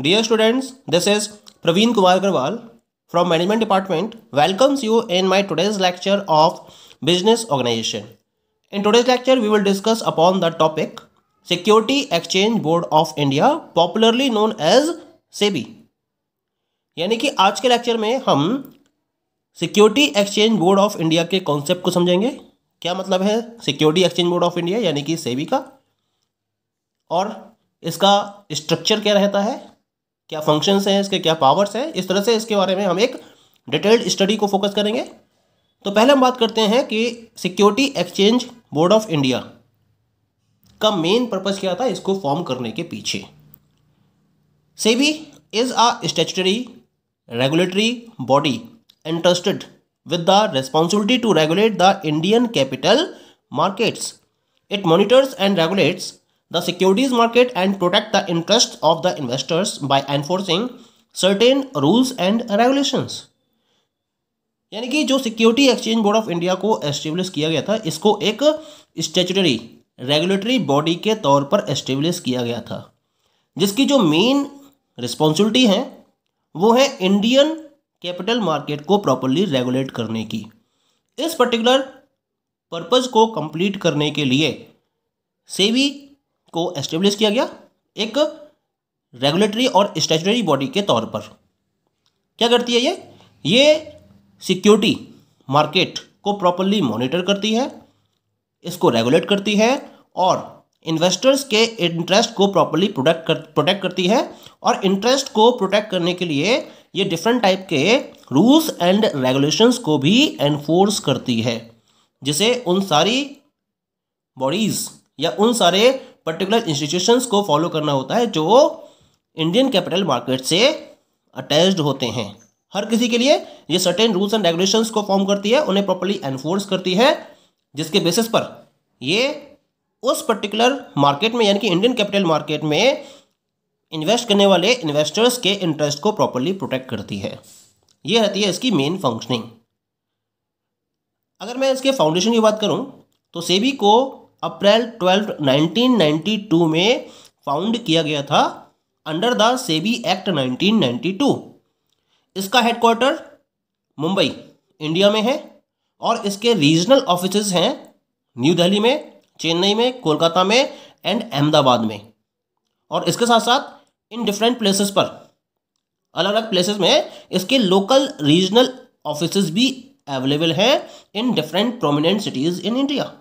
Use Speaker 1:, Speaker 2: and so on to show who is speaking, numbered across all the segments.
Speaker 1: Dear students this is Praveen Kumar Agarwal from management department welcomes you in my today's lecture of business organisation in today's lecture we will discuss upon the topic security exchange board of India popularly known as SEBI यानी कि आज के lecture में हम security exchange board of India के concept को समझेंगे क्या मतलब है security exchange board of India यानी कि सेबी का और इसका स्ट्रक्चर क्या रहता है क्या फंक्शंस हैं इसके क्या पावर्स हैं इस तरह से इसके बारे में हम एक डिटेल्ड स्टडी को फोकस करेंगे तो पहले हम बात करते हैं कि security exchange board of India का मेन पर्पज़ क्या था इसको फॉर्म करने के पीछे SEBI is a statutory regulatory body interested with the responsibility to regulate the Indian capital markets it monitors and regulates the securities market and protect the interests of the investors by enforcing certain rules and regulations यानी कि जो security exchange board of India को establish किया गया था इसको एक statutory regulatory body के तौर पर एस्टेब्लिश किया गया था जिसकी जो मेन रिस्पॉन्सिबिलिटी है वो है इंडियन कैपिटल मार्केट को प्रॉपरली रेगुलेट करने की इस पर्टिकुलर पर्पज़ को कंप्लीट करने के लिए सेवी को एस्टेब्लिश किया गया एक रेगुलेटरी और स्टेचुरी बॉडी के तौर पर क्या करती है ये ये सिक्योरिटी मार्केट को प्रॉपरली मॉनिटर करती है इसको रेगुलेट करती है और इन्वेस्टर्स के इंटरेस्ट को प्रॉपरली प्रोटेक्ट कर प्रोटेक्ट करती है और इंटरेस्ट को प्रोटेक्ट करने के लिए ये डिफरेंट टाइप के रूल्स एंड रेगुलेशंस को भी एनफोर्स करती है जिसे उन सारी बॉडीज़ या उन सारे पर्टिकुलर इंस्टीट्यूशंस को फॉलो करना होता है जो इंडियन कैपिटल मार्केट से अटैच्ड होते हैं हर किसी के लिए ये सर्टेन रूल्स एंड रेगुलेशंस को फॉर्म करती है उन्हें प्रॉपरली एनफोर्स करती है जिसके बेसिस पर ये उस पर्टिकुलर मार्केट में यानी कि इंडियन कैपिटल मार्केट में इन्वेस्ट करने वाले इन्वेस्टर्स के इंटरेस्ट को प्रॉपरली प्रोटेक्ट करती है ये रहती है इसकी मेन फंक्शनिंग अगर मैं इसके फाउंडेशन की बात करूं तो सेबी को अप्रैल ट्वेल्व 1992 में फाउंड किया गया था अंडर द सेबी एक्ट 1992 इसका हेडक्वार्टर मुंबई इंडिया में है और इसके रीजनल ऑफिस हैं न्यू दिल्ली में चेन्नई में कोलकाता में एंड अहमदाबाद में और इसके साथ साथ इन डिफरेंट प्लेसेस पर अलग अलग प्लेसेस में इसके लोकल रीजनल ऑफिस भी अवेलेबल हैं in different prominent cities in India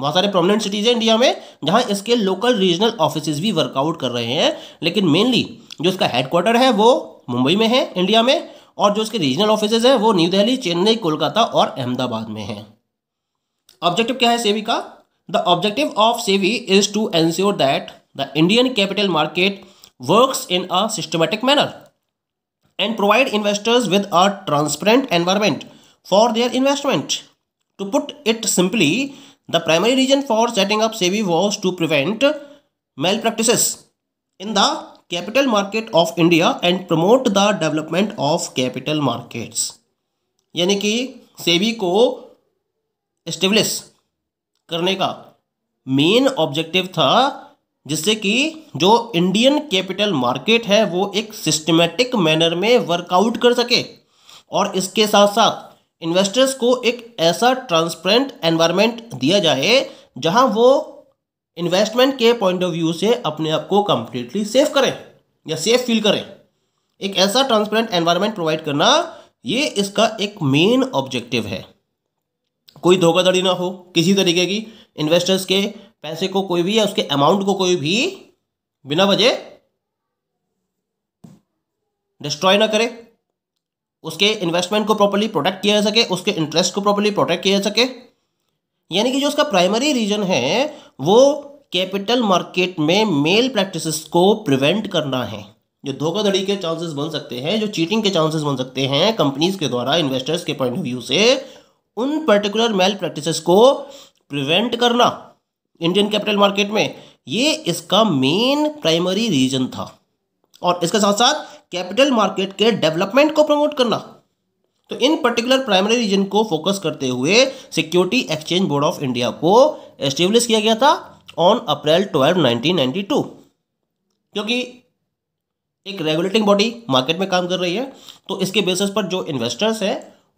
Speaker 1: बहुत सारे प्रोमिनेंट सिटीज़ हैं इंडिया में जहां इसके लोकल रीजनल ऑफिस भी वर्कआउट कर रहे हैं लेकिन मेनली जो इसका हेडक्वार्टर है वो मुंबई में है इंडिया में और जो इसके रीजनल ऑफिस हैं वो न्यू दिल्ली चेन्नई कोलकाता और अहमदाबाद में है ऑब्जेक्टिव क्या है सेवी का the objective of SEBI is to ensure that the Indian capital market work in a systematic manner and provide investors with a transparent environment for their investment to put it simply The primary reason for setting up SEBI was to prevent malpractices in the capital market of India and promote the development of capital markets. यानी कि सेबी को establish करने का main objective था जिससे कि जो Indian capital market है वो एक सिस्टमेटिक मैनर में वर्कआउट कर सके और इसके साथ साथ इन्वेस्टर्स को एक ऐसा ट्रांसपेरेंट एनवायरनमेंट दिया जाए जहां वो इन्वेस्टमेंट के पॉइंट ऑफ व्यू से अपने आप को कंप्लीटली सेफ करें या सेफ फील करें एक ऐसा ट्रांसपेरेंट एनवायरनमेंट प्रोवाइड करना ये इसका एक मेन ऑब्जेक्टिव है कोई धोखाधड़ी ना हो किसी तरीके की इन्वेस्टर्स के पैसे को कोई भी या उसके अमाउंट को कोई भी बिना वजह डिस्ट्रॉय ना करे उसके इन्वेस्टमेंट को प्रॉपरली प्रोटेक्ट किया जा सके उसके इंटरेस्ट को प्रॉपरली प्रोटेक्ट किया जा सके यानी कि जो उसका प्राइमरी रीजन है वो कैपिटल मार्केट में मेल प्रैक्टिसेस को प्रिवेंट करना है जो धोखाधड़ी के चांसेस बन सकते हैं जो चीटिंग के चांसेस बन सकते हैं कंपनीज के द्वारा इन्वेस्टर्स के पॉइंट ऑफ व्यू से उन पर्टिकुलर मेल प्रैक्टिसेस को प्रिवेंट करना इंडियन कैपिटल मार्केट में ये इसका मेन प्राइमरी रीजन था और इसके साथ साथ कैपिटल मार्केट के डेवलपमेंट को प्रमोट करना तो इन पर्टिकुलर प्राइमरी रीजन को फोकस करते हुए security exchange board of India को एस्टेब्लिश किया गया था ऑन अप्रैल ट्वेल्व नाइनटीन क्योंकि एक रेगुलेटिंग बॉडी मार्केट में काम कर रही है तो इसके बेसिस पर जो इन्वेस्टर्स हैं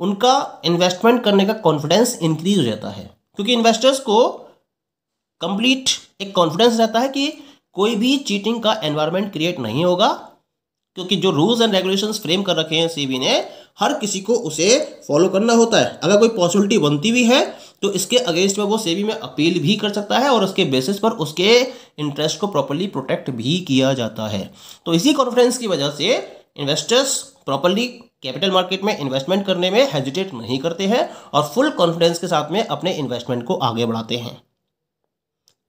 Speaker 1: उनका इन्वेस्टमेंट करने का कॉन्फिडेंस इंक्रीज हो जाता है क्योंकि इन्वेस्टर्स को कंप्लीट एक कॉन्फिडेंस रहता है कि कोई भी चीटिंग का एनवायरनमेंट क्रिएट नहीं होगा क्योंकि जो रूल्स एंड रेगुलेशंस फ्रेम कर रखे हैं सीबी ने हर किसी को उसे फॉलो करना होता है अगर कोई पॉसिबिलिटी बनती भी है तो इसके अगेंस्ट में वो सेबी में अपील भी कर सकता है और उसके बेसिस पर उसके इंटरेस्ट को प्रॉपरली प्रोटेक्ट भी किया जाता है तो इसी कॉन्फिडेंस की वजह से इन्वेस्टर्स प्रॉपरली कैपिटल मार्केट में इन्वेस्टमेंट करने में हेजिटेट नहीं करते हैं और फुल कॉन्फिडेंस के साथ में अपने इन्वेस्टमेंट को आगे बढ़ाते हैं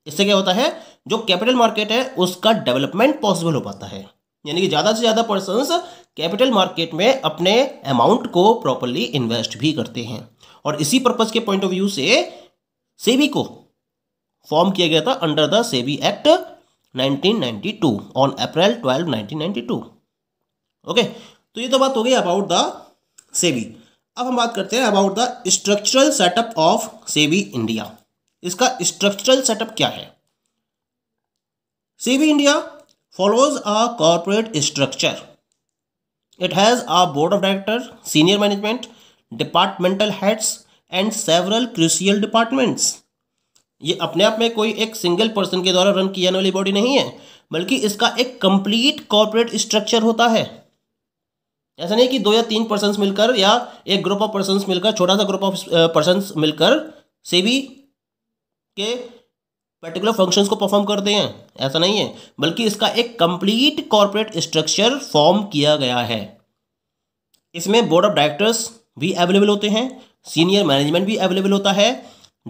Speaker 1: इससे क्या होता है जो कैपिटल मार्केट है उसका डेवलपमेंट पॉसिबल हो पाता है यानी कि ज़्यादा से ज़्यादा पर्सनस कैपिटल मार्केट में अपने अमाउंट को प्रॉपरली इन्वेस्ट भी करते हैं और इसी पर्पज़ के पॉइंट ऑफ व्यू से सेबी को फॉर्म किया गया था under the SEBI act 1992 on April 12 1992 okay तो ये तो बात हो गई अबाउट द सेबी अब हम बात करते हैं about the structural setup of SEBI India इसका स्ट्रक्चरल सेटअप क्या है SEBI India follows a corporate structure. It has a board of directors, senior management, departmental heads and several crucial departments. ये अपने आप में कोई एक सिंगल पर्सन के द्वारा रन की जाने वाली बॉडी नहीं है बल्कि इसका एक कंप्लीट कॉर्पोरेट स्ट्रक्चर होता है ऐसा नहीं कि दो या तीन पर्सन मिलकर या एक ग्रुप ऑफ पर्सन मिलकर छोटा सा ग्रुप ऑफ पर्सन मिलकर सेबी के पर्टिकुलर फंक्शंस को परफॉर्म करते हैं ऐसा नहीं है बल्कि इसका एक कंप्लीट कॉरपोरेट स्ट्रक्चर फॉर्म किया गया है इसमें बोर्ड ऑफ डायरेक्टर्स भी अवेलेबल होते हैं सीनियर मैनेजमेंट भी अवेलेबल होता है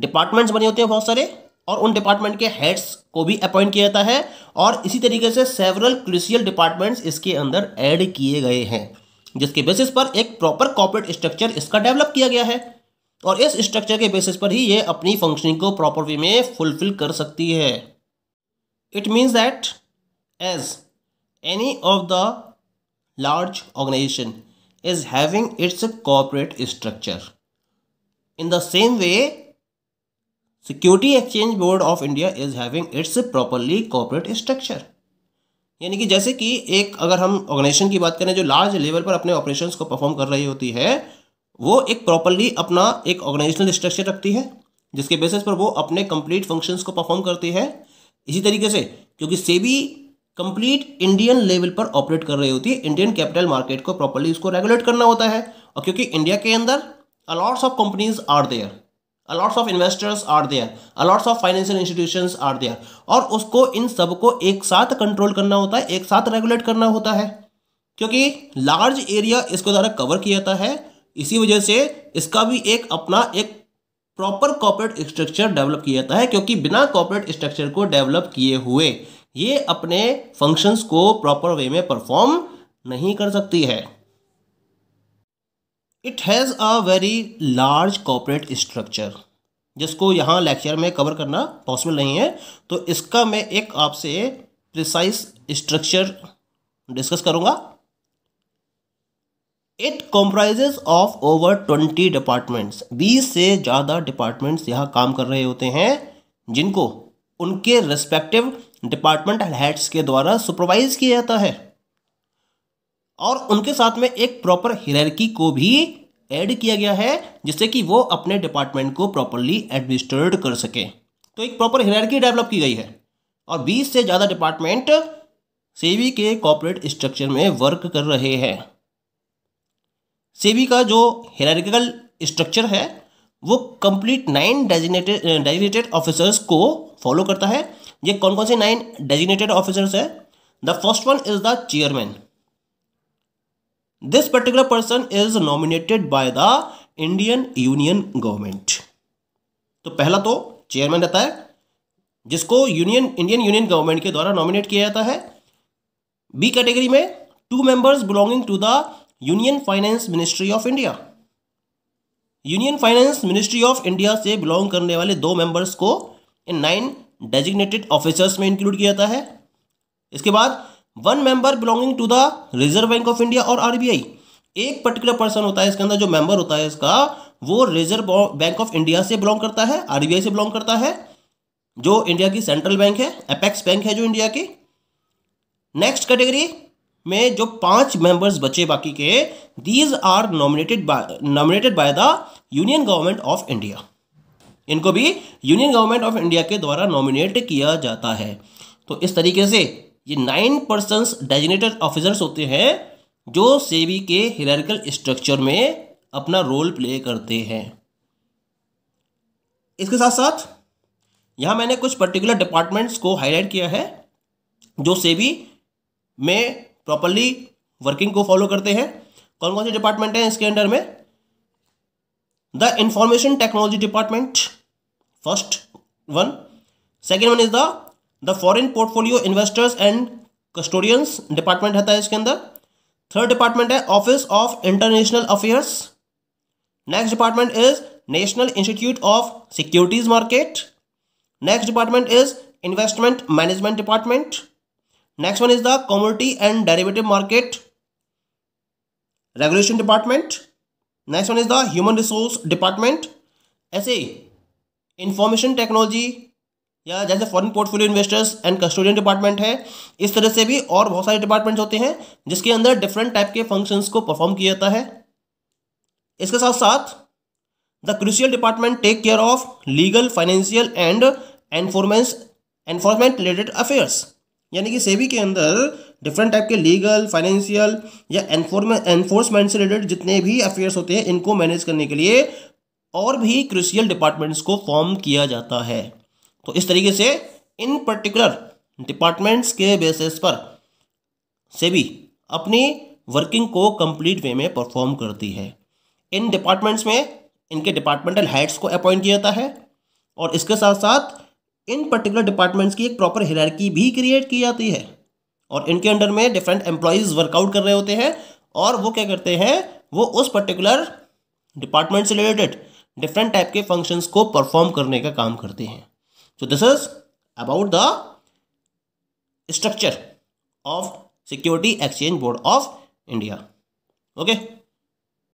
Speaker 1: डिपार्टमेंट्स बने होते हैं बहुत सारे और उन डिपार्टमेंट के हेड्स को भी अपॉइंट किया जाता है और इसी तरीके से सेवरल क्रिशियल डिपार्टमेंट्स इसके अंदर ऐड किए गए हैं जिसके बेसिस पर एक प्रॉपर कॉर्पोरेट स्ट्रक्चर इसका डेवलप किया गया है और इस स्ट्रक्चर के बेसिस पर ही ये अपनी फंक्शनिंग को प्रॉपर वे में फुलफिल कर सकती है it means that as any of the large organisation is having its corporate structure in the same way security exchange board of India is having its properly corporate structure यानी कि जैसे कि एक अगर हम ऑर्गेनाइजेशन की बात करें जो लार्ज लेवल पर अपने ऑपरेशंस को परफॉर्म कर रही होती है वो एक प्रॉपरली अपना एक ऑर्गेनाइजेशनल स्ट्रक्चर रखती है जिसके बेसिस पर वो अपने कंप्लीट फंक्शंस को परफॉर्म करती है इसी तरीके से क्योंकि सेबी कंप्लीट इंडियन लेवल पर ऑपरेट कर रही होती है इंडियन कैपिटल मार्केट को प्रॉपरली उसको रेगुलेट करना होता है और क्योंकि इंडिया के अंदर a lots of companies are there a lots of investors are there a lots of financial institution are there और उसको इन सब को एक साथ कंट्रोल करना होता है एक साथ रेगुलेट करना होता है क्योंकि लार्ज एरिया इसको द्वारा कवर किया जाता है इसी वजह से इसका भी एक अपना एक प्रॉपर कॉपरेट स्ट्रक्चर डेवलप किया जाता है क्योंकि बिना कॉपरेट स्ट्रक्चर को डेवलप किए हुए ये अपने फंक्शंस को प्रॉपर वे में परफॉर्म नहीं कर सकती है it has a very large corporate structure जिसको यहाँ लेक्चर में कवर करना पॉसिबल नहीं है तो इसका मैं एक आपसे प्रिसाइज स्ट्रक्चर डिस्कस करूँगा it comprises of over twenty departments बीस से ज़्यादा डिपार्टमेंट्स यहाँ काम कर रहे होते हैं जिनको उनके रेस्पेक्टिव डिपार्टमेंट हेड्स के द्वारा सुपरवाइज किया जाता है और उनके साथ में एक प्रॉपर हिरकी को भी ऐड किया गया है जिससे कि वो अपने डिपार्टमेंट को प्रॉपरली एडमिनिस्ट्रेट कर सके तो एक प्रॉपर हिरकी डेवलप की गई है और 20 से ज़्यादा डिपार्टमेंट सेवी के कॉपरेट स्ट्रक्चर में वर्क कर रहे हैं सेबी का जो हेरारिकल स्ट्रक्चर है वो complete nine designated designated officers को फॉलो करता है ये कौन कौन से नाइन डेजिनेटेड ऑफिसर्स है the first one is the chairman this particular person is nominated by the Indian union government तो पहला तो चेयरमैन रहता है जिसको यूनियन इंडियन यूनियन गवर्नमेंट के द्वारा नॉमिनेट किया जाता है बी कैटेगरी में two members belonging to the union finance ministry of India union finance ministry of India से बिलोंग करने वाले दो मेंबर्स को इन नाइन डेजिग्नेटेड ऑफिसर्स में इंक्लूड किया जाता है इसके बाद one member belonging to the reserve bank of India और आरबीआई एक पर्टिकुलर पर्सन होता है इसके अंदर जो मेंबर होता है इसका वो रिजर्व बैंक ऑफ इंडिया से बिलोंग करता है आरबीआई से बिलोंग करता है जो इंडिया की सेंट्रल बैंक है अपेक्स बैंक है जो इंडिया की नेक्स्ट कैटेगरी में जो पांच मेंबर्स बचे बाकी के these are nominated by nominated by the union government of India इनको भी यूनियन गवर्नमेंट ऑफ इंडिया के द्वारा नॉमिनेट किया जाता है तो इस तरीके से ये नाइन पर्सन डेजिनेटेड ऑफिसर्स होते हैं जो सेबी के हिलरिकल स्ट्रक्चर में अपना रोल प्ले करते हैं इसके साथ साथ यहाँ मैंने कुछ पर्टिकुलर डिपार्टमेंट्स को हाईलाइट किया है जो सेबी में प्रॉपरली वर्किंग को फॉलो करते हैं कौन कौन से डिपार्टमेंट हैं इसके अंडर में the information technology department first one second one is the the foreign portfolio investors and custodians department रहता है इसके अंदर थर्ड डिपार्टमेंट है office of international affairs next department is national institute of securities market next department is investment management department next one is the commodity and derivative market regulation department next one is the human resource department ऐसे information technology या जैसे foreign portfolio investors and custodian department है इस तरह से भी और बहुत सारे डिपार्टमेंट्स होते हैं जिसके अंदर डिफरेंट टाइप के फंक्शंस को परफॉर्म किया जाता है इसके साथ साथ the crucial department take care of legal financial and enforcement enforcement related affairs यानी कि सेबी के अंदर डिफरेंट टाइप के लीगल फाइनेंशियल या एनफोर्समेंट से रिलेटेड जितने भी अफेयर्स होते हैं इनको मैनेज करने के लिए और भी क्रिशियल डिपार्टमेंट्स को फॉर्म किया जाता है तो इस तरीके से इन पर्टिकुलर डिपार्टमेंट्स के बेसिस पर सेबी अपनी वर्किंग को कंप्लीट वे में परफॉर्म करती है इन डिपार्टमेंट्स में इनके डिपार्टमेंटल हेड्स को अपॉइंट किया जाता है और इसके साथ साथ इन पर्टिकुलर डिपार्टमेंट्स की एक प्रॉपर हिरारकी भी क्रिएट की जाती है और इनके अंडर में डिफरेंट एम्प्लॉयज़ वर्कआउट कर रहे होते हैं और वो क्या करते हैं वो उस पर्टिकुलर डिपार्टमेंट से रिलेटेड डिफरेंट टाइप के फंक्शंस को परफॉर्म करने का काम करते हैं so this is about the structure of security exchange board of India okay